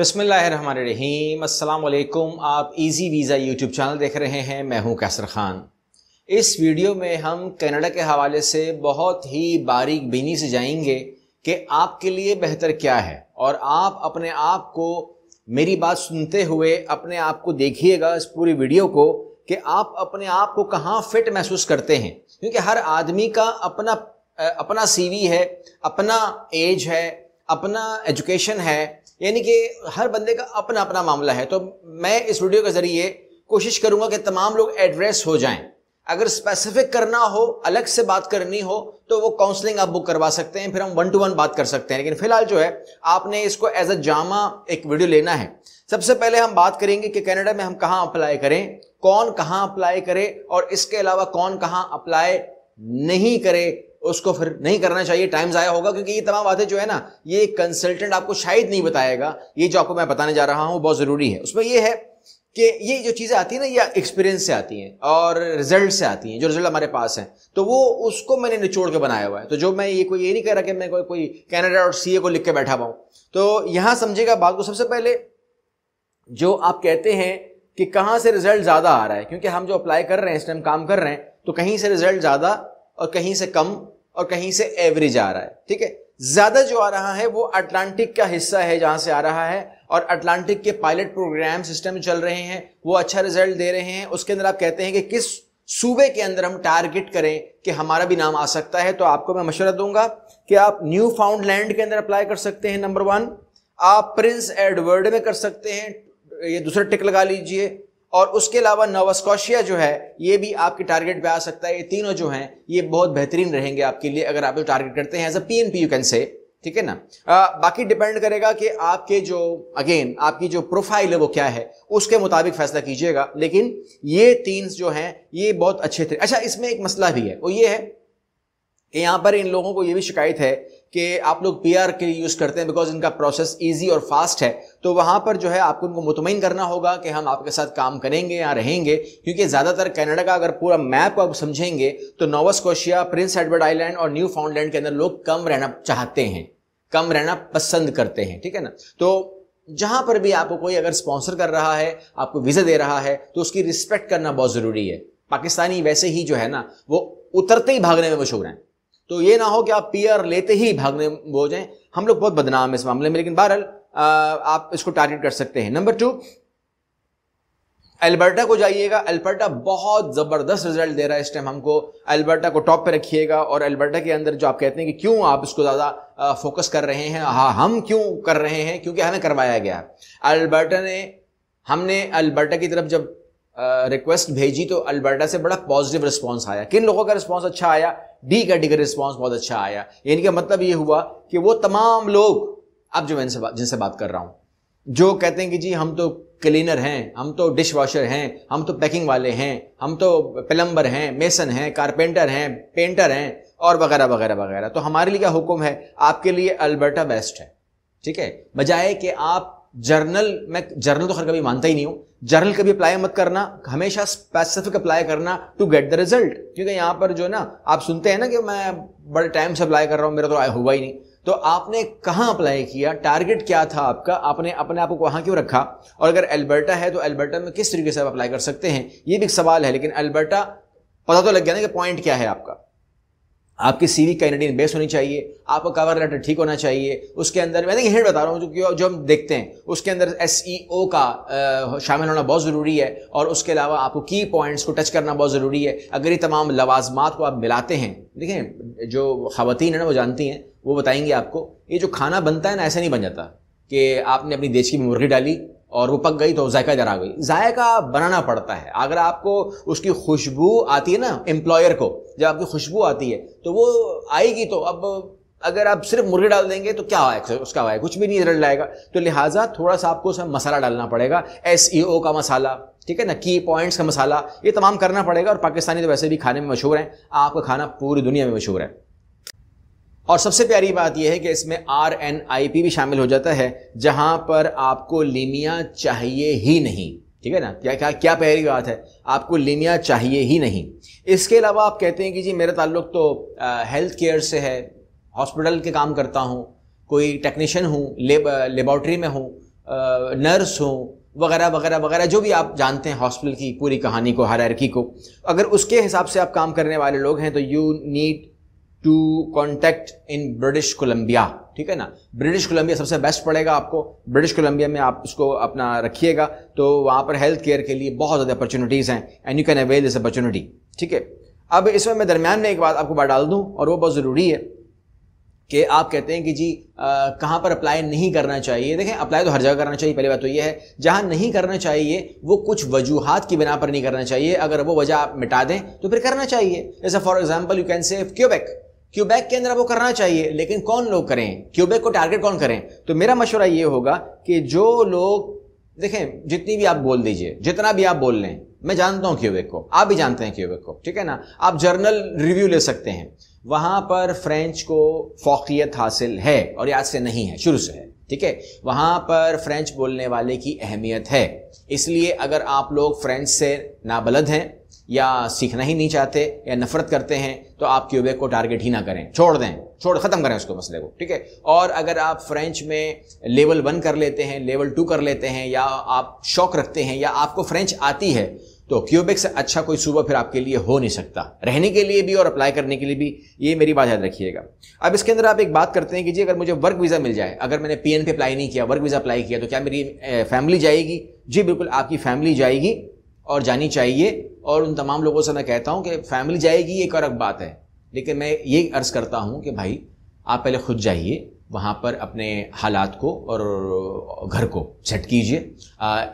बसमीम अल्लाम आप इजी वीज़ा यूट्यूब चैनल देख रहे हैं मैं हूं कैसर ख़ान इस वीडियो में हम कनाडा के हवाले से बहुत ही बारीक बीनी से जाएंगे कि आपके लिए बेहतर क्या है और आप अपने आप को मेरी बात सुनते हुए अपने आप को देखिएगा इस पूरी वीडियो को कि आप अपने आप को कहाँ फिट महसूस करते हैं क्योंकि हर आदमी का अपना अपना सीवी है अपना एज है अपना एजुकेशन है यानी कि हर बंदे का अपना अपना मामला है तो मैं इस वीडियो के ज़रिए कोशिश करूंगा कि तमाम लोग एड्रेस हो जाएं अगर स्पेसिफिक करना हो अलग से बात करनी हो तो वो काउंसलिंग आप बुक करवा सकते हैं फिर हम वन टू वन बात कर सकते हैं लेकिन फिलहाल जो है आपने इसको एज अ जामा एक वीडियो लेना है सबसे पहले हम बात करेंगे कि कनाडा में हम कहाँ अप्लाई करें कौन कहाँ अप्लाई करे और इसके अलावा कौन कहाँ अप्लाई नहीं करे उसको फिर नहीं करना चाहिए टाइम ज़ाया होगा क्योंकि ये तमाम बातें जो है ना ये कंसल्टेंट आपको शायद नहीं बताएगा ये जो आपको मैं बताने जा रहा हूँ बहुत ज़रूरी है उसमें ये है कि ये जो चीज़ें आती हैं ना ये एक्सपीरियंस से आती हैं और रिजल्ट से आती हैं जो रिजल्ट हमारे पास हैं तो वो उसको मैंने निचोड़ के बनाया हुआ है तो जो मैं ये कोई ये नहीं कह रहा कि मैं कोई कोई कैनेडा और सीए को लिख के बैठा पाऊँ तो यहाँ समझेगा बात को सबसे पहले जो आप कहते हैं कि कहाँ से रिजल्ट ज़्यादा आ रहा है क्योंकि हम जो अप्लाई कर रहे हैं इस टाइम काम कर रहे हैं तो कहीं से रिजल्ट ज़्यादा और कहीं से कम और कहीं से एवरेज आ रहा है ठीक है ज्यादा जो आ रहा है वो अटलांटिक का हिस्सा है जहां से आ रहा है और अटलांटिक के पायलट प्रोग्राम सिस्टम चल रहे हैं वो अच्छा रिजल्ट दे रहे हैं उसके अंदर आप कहते हैं कि किस सूबे के अंदर हम टारगेट करें कि हमारा भी नाम आ सकता है तो आपको मैं मशवरा दूंगा कि आप न्यू फाउंड लैंड के अंदर अप्लाई कर सकते हैं नंबर वन आप प्रिंस एडवर्ड में कर सकते हैं ये दूसरा टिक लगा लीजिए और उसके अलावा नवस्कोशिया जो है ये भी आपके टारगेट पे आ सकता है ये तीनों जो हैं ये बहुत बेहतरीन रहेंगे आपके लिए अगर आप जो टारगेट करते हैं as a P you can say ठीक है ना आ, बाकी डिपेंड करेगा कि आपके जो अगेन आपकी जो प्रोफाइल है वो क्या है उसके मुताबिक फैसला कीजिएगा लेकिन ये तीन जो हैं ये बहुत अच्छे थे अच्छा इसमें एक मसला भी है वो ये है यहाँ पर इन लोगों को ये भी शिकायत है कि आप लोग पी आर के लिए यूज़ करते हैं बिकॉज इनका प्रोसेस ईजी और फास्ट है तो वहाँ पर जो है आपको उनको मुतमिन करना होगा कि हम आपके साथ काम करेंगे या रहेंगे क्योंकि ज़्यादातर कनाडा का अगर पूरा मैप आप समझेंगे तो Nova Scotia Prince Edward Island और न्यू फाउंडलैंड के अंदर लोग कम रहना चाहते हैं कम रहना पसंद करते हैं ठीक है ना तो जहाँ पर भी आपको कोई अगर स्पॉन्सर कर रहा है आपको वीज़ा दे रहा है तो उसकी रिस्पेक्ट करना बहुत ज़रूरी है पाकिस्तानी वैसे ही जो है ना वो उतरते ही भागने में मशहूर हैं तो ये ना हो कि आप पीयर लेते ही भागने हो जाएं हम लोग बहुत बदनाम है इस मामले में लेकिन बहरहाल आप इसको टारगेट कर सकते हैं नंबर टू अल्बर्टा को जाइएगा अल्बर्टा बहुत ज़बरदस्त रिजल्ट दे रहा है इस टाइम हमको अल्बर्टा को टॉप पे रखिएगा और अल्बर्टा के अंदर जो आप कहते हैं कि क्यों आप इसको ज़्यादा फोकस कर रहे हैं हाँ हम क्यों कर रहे हैं क्योंकि हमें करवाया गया अल्बर्टा ने हमने अल्बर्टा की तरफ जब रिक्वेस्ट भेजी तो अल्बर्टा से बड़ा पॉजिटिव रिस्पॉन्स आया किन लोगों का रिस्पॉन्स अच्छा आया डी कैटेगरी रिस्पॉन्स बहुत अच्छा आया यानी कि मतलब ये हुआ कि वो तमाम लोग अब जो मैं इनसे जिनसे बात कर रहा हूँ जो कहते हैं कि जी हम तो क्लीनर हैं हम तो डिश वॉशर हैं हम तो पैकिंग वाले हैं हम तो प्लम्बर हैं मेसन हैं कारपेंटर हैं पेंटर हैं और वगैरह वगैरह वगैरह तो हमारे लिए क्या हुक्म है आपके लिए अल्बर्टा बेस्ट है ठीक है बजाय कि आप जर्नल मैं जर्नल तो खैर कभी मानता ही नहीं हूं जर्नल कभी अप्लाई मत करना हमेशा स्पेसिफिक अप्लाई करना टू गेट द रिजल्ट क्योंकि यहां पर जो है ना आप सुनते हैं ना कि मैं बड़े टाइम से अप्लाई कर रहा हूं मेरा तो आया हुआ ही नहीं तो आपने कहाँ अप्लाई किया टारगेट क्या था आपका आपने अपने आप को वहाँ क्यों रखा और अगर एल्बर्टा है तो एल्बर्टा में किस तरीके से आप अप्लाई कर सकते हैं ये भी एक सवाल है लेकिन एल्बर्टा पता तो लग गया ना कि पॉइंट क्या है आपका आपकी सी वी कैनेडियन बेस होनी चाहिए आपका कवर लेटर ठीक होना चाहिए उसके अंदर मैं हेड बता रहा हूँ जो जो हम देखते हैं उसके अंदर एस ई ओ का शामिल होना बहुत ज़रूरी है और उसके अलावा आपको की पॉइंट्स को टच करना बहुत ज़रूरी है अगर ये तमाम लवाजमात को आप मिलाते हैं देखें जो ख़वान है ना वो जानती हैं वो बताएंगे आपको ये जो खाना बनता है ना ऐसा नहीं बन जाता कि आपने अपनी देश की मुर्गी डाली और वो पक गई तो जायका आ गई जायका बनाना पड़ता है अगर आपको उसकी खुशबू आती है ना एम्प्लॉयर को जब आपकी खुशबू आती है तो वो आएगी तो अब अगर आप सिर्फ मुर्गी डाल देंगे तो क्या आएगा उसका आएगा कुछ भी नहीं रल जाएगा तो लिहाजा थोड़ा सा आपको उसमें मसाला डालना पड़ेगा एस e का मसाला ठीक है ना की पॉइंट्स का मसाला ये तमाम करना पड़ेगा और पाकिस्तानी तो वैसे भी खाने में मशहूर हैं आपका खाना पूरी दुनिया में मशहूर है और सबसे प्यारी बात यह है कि इसमें आर एन आई पी भी शामिल हो जाता है जहां पर आपको लीमिया चाहिए ही नहीं ठीक है ना क्या क्या क्या पहली बात है आपको लीमिया चाहिए ही नहीं इसके अलावा आप कहते हैं कि जी मेरा ताल्लुक तो हेल्थ केयर से है हॉस्पिटल के काम करता हूँ कोई टेक्नीशियन हूँ लेबॉरटरी लेबॉर्ट्री में हूँ नर्स हूँ वगैरह वगैरह वगैरह जो भी आप जानते हैं हॉस्पिटल की पूरी कहानी को हर को अगर उसके हिसाब से आप काम करने वाले लोग हैं तो you need to contact in British Columbia ठीक है ना ब्रिटिश कोलंबिया सबसे बेस्ट पड़ेगा आपको ब्रिटिश कोलंबिया में आप इसको अपना रखिएगा तो वहां पर हेल्थ केयर के लिए बहुत ज़्यादा अपॉर्चुनिटीज़ हैं and you can avail this opportunity ठीक है अब इसमें मैं दरमियान में एक बात आपको बात डाल दूं और वो बहुत ज़रूरी है कि आप कहते हैं कि जी कहाँ पर अप्लाई नहीं करना चाहिए देखें अप्लाई तो हर जगह करना चाहिए पहली बात तो ये है जहाँ नहीं करना चाहिए वो कुछ वजूहत की बिना पर नहीं करना चाहिए अगर वो वजह आप मिटा दें तो फिर करना चाहिए जैसे फॉर एग्जाम्पल यू कैन से क्यूबैक क्यूबैक के अंदर आपको करना चाहिए लेकिन कौन लोग करें क्यूबैक को टारगेट कौन करें तो मेरा मशवरा ये होगा कि जो लोग देखें जितनी भी आप बोल दीजिए जितना भी आप बोल लें मैं जानता हूं क्यूबेक को आप भी जानते हैं क्यूबेक को ठीक है ना आप जर्नल रिव्यू ले सकते हैं वहां पर फ्रेंच को फोकियत हासिल है और याद से नहीं है शुरू से है ठीक है वहां पर फ्रेंच बोलने वाले की अहमियत है इसलिए अगर आप लोग फ्रेंच से नाबलद हैं या सीखना ही नहीं चाहते या नफरत करते हैं तो आप क्यूबेक को टारगेट ही ना करें छोड़ दें छोड़ ख़त्म करें उसको मसले को ठीक है और अगर आप फ्रेंच में लेवल वन कर लेते हैं लेवल टू कर लेते हैं या आप शौक रखते हैं या आपको फ्रेंच आती है तो क्यूबेक से अच्छा कोई सूबा फिर आपके लिए हो नहीं सकता रहने के लिए भी और अप्लाई करने के लिए भी ये मेरी बात याद रखिएगा अब इसके अंदर आप एक बात करते हैं कि जी अगर मुझे वर्क वीज़ा मिल जाए अगर मैंने पी पे अप्लाई नहीं किया वर्क वीज़ा अप्लाई किया तो क्या मेरी फैमिली जाएगी जी बिल्कुल आपकी फैमिली जाएगी और जानी चाहिए और उन तमाम लोगों से मैं कहता हूँ कि फैमिली जाएगी एक अलग बात है लेकिन मैं ये अर्ज़ करता हूँ कि भाई आप पहले खुद जाइए वहाँ पर अपने हालात को और घर को सेट कीजिए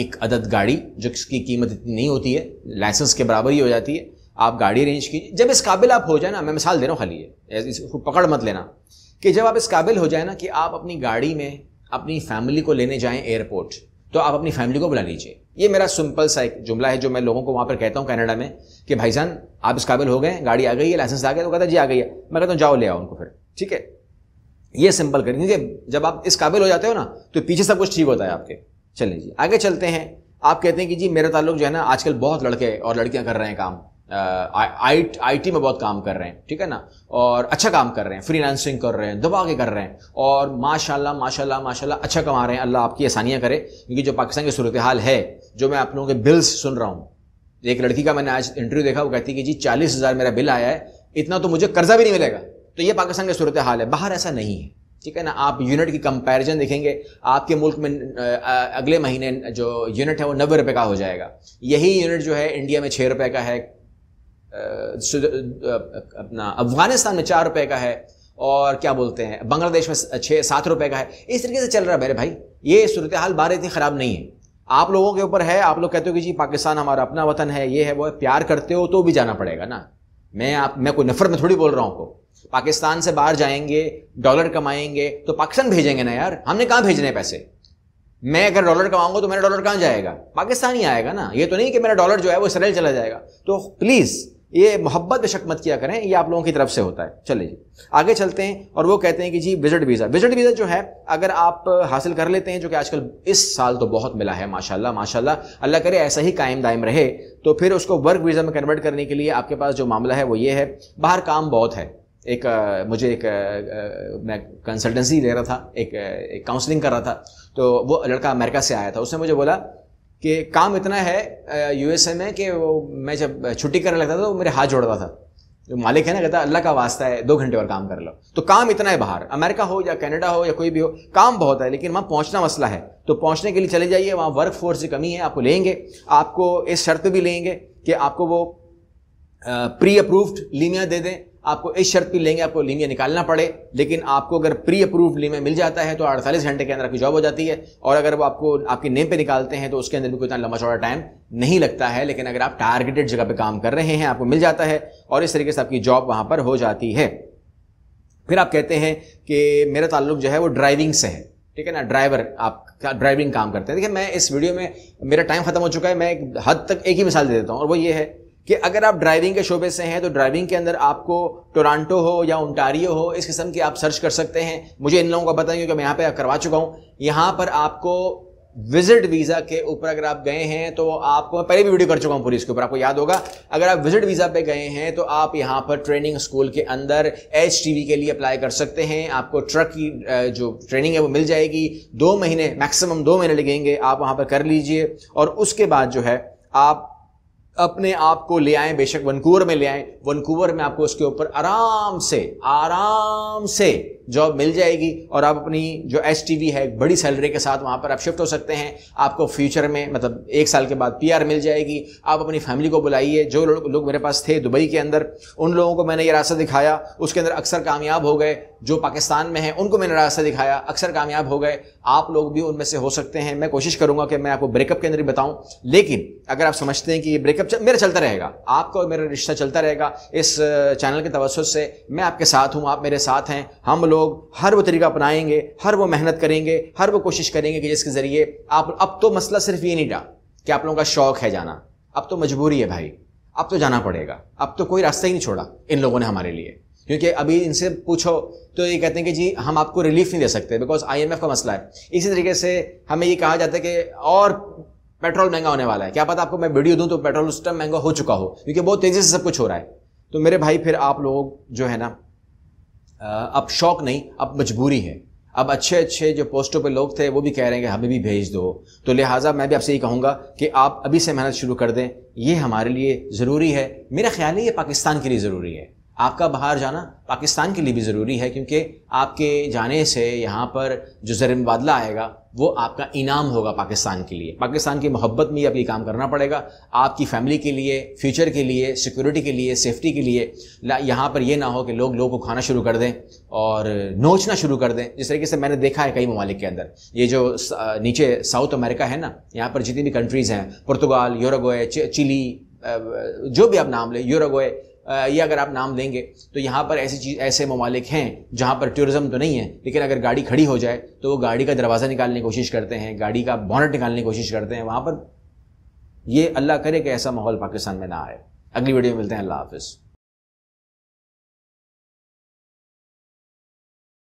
एक अदद गाड़ी जो इसकी कीमत इतनी नहीं होती है लाइसेंस के बराबर ही हो जाती है आप गाड़ी अरेंज कीजिए जब इस काबिल आप हो जाए ना मैं मिसाल दे रहा हूँ खाली है इसको पकड़ मत लेना कि जब आप इस काबिल हो जाए ना कि आप अपनी गाड़ी में अपनी फैमिली को लेने जाएं एयरपोर्ट तो आप अपनी फैमिली को बुला लीजिए ये मेरा सिंपल सा एक जुमला है जो मैं लोगों को वहां पर कहता हूँ कनाडा में कि भाई साहब आप इस काबिल हो गए गाड़ी आ गई है लाइसेंस आ गया तो कहता जी आ गई है मैं कहता हूँ जाओ ले आओ उनको फिर ठीक है ये सिंपल करें क्योंकि जब आप इस काबिल हो जाते हो ना तो पीछे सब कुछ ठीक होता है आपके चलिए जी आगे चलते हैं आप कहते हैं कि जी मेरा ताल्लुक जो है ना आजकल बहुत लड़के और लड़कियां कर रहे हैं काम आई टी में बहुत काम कर रहे हैं ठीक है ना और अच्छा काम कर रहे हैं फ्रीलांसिंग कर रहे हैं दबा के कर रहे हैं और माशाल्लाह माशाल्लाह माशाल्लाह अच्छा कमा रहे हैं अल्लाह आपकी आसानियाँ करे क्योंकि जो पाकिस्तान की सूरत हाल है जो मैं आप लोगों के बिल्स सुन रहा हूं एक लड़की का मैंने आज इंटरव्यू देखा वो कहती है कि जी चालीस हज़ार मेरा बिल आया है इतना तो मुझे कर्जा भी नहीं मिलेगा तो ये पाकिस्तान की सूरत हाल है बाहर ऐसा नहीं है ठीक है ना आप यूनिट की कंपैरिजन देखेंगे आपके मुल्क में अगले महीने जो यूनिट है वो नब्बे रुपये का हो जाएगा यही यूनिट जो है इंडिया में छः रुपये का है अपना अफगानिस्तान में चार रुपये का है और क्या बोलते हैं बांग्लादेश में छः सात रुपये का है इस तरीके से चल रहा है मेरे भाई ये सूरत हाल बाहर इतनी ख़राब नहीं है आप लोगों के ऊपर है आप लोग कहते हो कि जी पाकिस्तान हमारा अपना वतन है ये है वो है प्यार करते हो तो भी जाना पड़ेगा ना मैं आप मैं कोई नफरत में थोड़ी बोल रहा हूँ आपको पाकिस्तान से बाहर जाएंगे डॉलर कमाएंगे तो पाकिस्तान भेजेंगे ना यार हमने कहाँ भेजने पैसे मैं अगर डॉलर कमाऊंगा तो मेरा डॉलर कहाँ जाएगा पाकिस्तान ही आएगा ना ये तो नहीं कि मेरा डॉलर जो है वो इसराइल चला जाएगा तो प्लीज़ ये मोहब्बत बेशक मत किया करें ये आप लोगों की तरफ से होता है चले जी आगे चलते हैं और वो कहते हैं कि जी विजिट वीज़ा विजिट वीज़ा जो है अगर आप हासिल कर लेते हैं जो कि आजकल इस साल तो बहुत मिला है माशाल्लाह माशाल्लाह अल्लाह करे ऐसा ही कायम दायम रहे तो फिर उसको वर्क वीज़ा में कन्वर्ट करने के लिए आपके पास जो मामला है वो ये है बाहर काम बहुत है एक आ, मुझे एक आ, आ, मैं कंसल्टेंसी ले रहा था एक, एक काउंसलिंग कर रहा था तो वो लड़का अमेरिका से आया था उसने मुझे बोला कि काम इतना है यूएसए में कि वो मैं जब छुट्टी करने लगता था तो मेरे हाथ जोड़ता था जो मालिक है ना कहता अल्लाह का वास्ता है दो घंटे और काम कर लो तो काम इतना है बाहर अमेरिका हो या कनाडा हो या कोई भी हो काम बहुत है लेकिन वहाँ पहुँचना मसला है तो पहुँचने के लिए चले जाइए वहाँ वर्क फोर्स की कमी है आपको लेंगे आपको इस शर्त भी लेंगे कि आपको वो प्री अप्रूव्ड लीमिया दे दें आपको इस शर्त पर लेंगे आपको लीमिया निकालना पड़े लेकिन आपको अगर प्री अप्रूव लीमिया मिल जाता है तो अड़तालीस घंटे के अंदर आपकी जॉब हो जाती है और अगर वो आपको आपके नेम पे निकालते हैं तो उसके अंदर भी कोई इतना लंबा चौड़ा टाइम नहीं लगता है लेकिन अगर आप टारगेटेड जगह पे काम कर रहे हैं आपको मिल जाता है और इस तरीके से आपकी जॉब वहाँ पर हो जाती है फिर आप कहते हैं कि मेरा ताल्लुक जो है वो ड्राइविंग से है ठीक है ना ड्राइवर आप ड्राइविंग काम करते हैं देखिए मैं इस वीडियो में मेरा टाइम खत्म हो चुका है मैं एक हद तक एक ही मिसाल दे देता हूँ और वो ये है कि अगर आप ड्राइविंग के शोबे से हैं तो ड्राइविंग के अंदर आपको टोरंटो हो या ओंटारियो हो इस किस्म की आप सर्च कर सकते हैं मुझे इन लोगों का पता नहीं क्योंकि मैं यहाँ पे करवा चुका हूँ यहाँ पर आपको विजिट वीज़ा के ऊपर अगर आप गए हैं तो आपको मैं पहले भी वीडियो कर चुका हूँ पूरी इसके ऊपर आपको याद होगा अगर आप विजिट वीज़ा पे गए हैं तो आप यहाँ पर ट्रेनिंग स्कूल के अंदर एच के लिए अप्लाई कर सकते हैं आपको ट्रक की जो ट्रेनिंग है वो मिल जाएगी दो महीने मैक्सिमम दो महीने लगेंगे आप वहाँ पर कर लीजिए और उसके बाद जो है आप अपने आप को ले आए बेशक वनकूवर में ले आए वनकूवर में आपको उसके ऊपर आराम से आराम से जॉब मिल जाएगी और आप अपनी जो एस है बड़ी सैलरी के साथ वहाँ पर आप शिफ्ट हो सकते हैं आपको फ्यूचर में मतलब एक साल के बाद पी मिल जाएगी आप अपनी फैमिली को बुलाइए जो लोग मेरे पास थे दुबई के अंदर उन लोगों को मैंने ये रास्ता दिखाया उसके अंदर अक्सर कामयाब हो गए जो पाकिस्तान में हैं उनको मैंने रास्ता दिखाया अक्सर कामयाब हो गए आप लोग भी उनमें से हो सकते हैं मैं कोशिश करूंगा कि मैं आपको ब्रेकअप के अंदर बताऊं लेकिन अगर आप समझते हैं कि ये ब्रेकअप चल, मेरा चलता रहेगा आपका और मेरा रिश्ता चलता रहेगा इस चैनल के तवसत से मैं आपके साथ हूँ आप मेरे साथ हैं हम लोग लोग हर वो तरीका अपनाएंगे हर वो मेहनत करेंगे हर वो कोशिश करेंगे कि जिसके ज़रिए आप अब तो मसला सिर्फ ये नहीं रहा कि आप लोगों का शौक़ है जाना अब तो मजबूरी है भाई अब तो जाना पड़ेगा अब तो कोई रास्ता ही नहीं छोड़ा इन लोगों ने हमारे लिए क्योंकि अभी इनसे पूछो तो ये कहते हैं कि जी हम आपको रिलीफ नहीं दे सकते बिकॉज आईएमएफ का मसला है इसी तरीके से हमें ये कहा जाता है कि और पेट्रोल महंगा होने वाला है क्या पता आपको मैं वीडियो दूं तो पेट्रोल उस टाइम महंगा हो चुका हो क्योंकि बहुत तेज़ी से सब कुछ हो रहा है तो मेरे भाई फिर आप लोग जो है ना अब शौक नहीं अब मजबूरी है अब अच्छे अच्छे जो पोस्टों पे लोग थे वो भी कह रहे हैं कि हमें भी भेज दो तो लिहाजा मैं भी आपसे ये कहूँगा कि आप अभी से मेहनत शुरू कर दें ये हमारे लिए ज़रूरी है मेरा ख्याल है ये पाकिस्तान के लिए ज़रूरी है आपका बाहर जाना पाकिस्तान के लिए भी ज़रूरी है क्योंकि आपके जाने से यहाँ पर जो ज़र मुबादला आएगा वो आपका इनाम होगा पाकिस्तान के लिए पाकिस्तान की मोहब्बत में आप ये काम करना पड़ेगा आपकी फैमिली के लिए फ्यूचर के लिए सिक्योरिटी के लिए सेफ्टी के लिए यहाँ पर ये ना हो कि लोग लोगों को खाना शुरू कर दें और नोचना शुरू कर दें जिस तरीके से मैंने देखा है कई ममालिक के अंदर ये जो नीचे साउथ अमेरिका है ना यहाँ पर जितनी भी कंट्रीज़ हैं पुर्तगाल यूरोगोए चिली जो भी आप नाम लें यूरोगोए ये अगर आप नाम लेंगे तो यहाँ पर ऐसी चीज़ ऐसे ममालिक हैं जहाँ पर टूरिज्म तो नहीं है लेकिन अगर गाड़ी खड़ी हो जाए तो वो गाड़ी का दरवाज़ा निकालने की कोशिश करते हैं गाड़ी का बॉनट निकालने की कोशिश करते हैं वहाँ पर ये अल्लाह करे कि ऐसा माहौल पाकिस्तान में ना आए अगली वीडियो में मिलते हैं अल्लाह हाफिज़